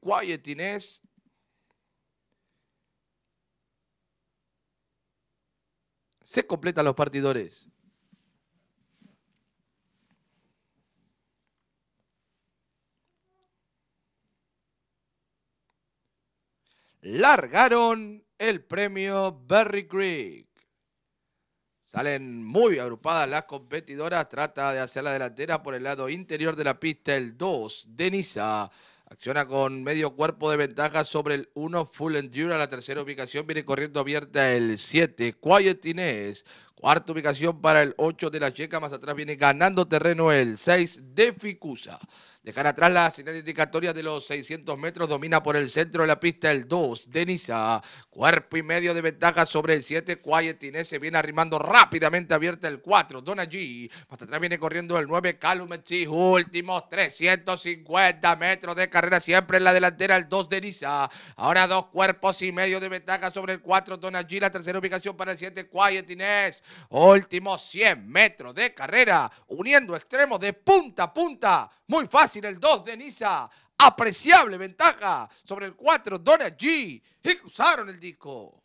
quietness. se completan los partidores. Largaron el premio Berry Creek. Salen muy agrupadas las competidoras. Trata de hacer la delantera por el lado interior de la pista el 2, Denisa. Acciona con medio cuerpo de ventaja sobre el 1, Full Endure a la tercera ubicación. Viene corriendo abierta el 7, Quiet Cuarta ubicación para el 8 de la Checa. Más atrás viene ganando terreno el 6 de Ficusa. Dejar atrás la señal indicatoria de los 600 metros. Domina por el centro de la pista el 2 de Niza. Cuerpo y medio de ventaja sobre el 7. Quiet se viene arrimando rápidamente. Abierta el 4. Don Allí. Más atrás viene corriendo el 9. Calumet Últimos 350 metros de carrera. Siempre en la delantera el 2 de Niza. Ahora dos cuerpos y medio de ventaja sobre el 4. Don Allí. La tercera ubicación para el 7. Quiet Últimos 100 metros de carrera, uniendo extremos de punta a punta. Muy fácil el 2 de Niza. Apreciable ventaja sobre el 4 Dona G. Y cruzaron el disco.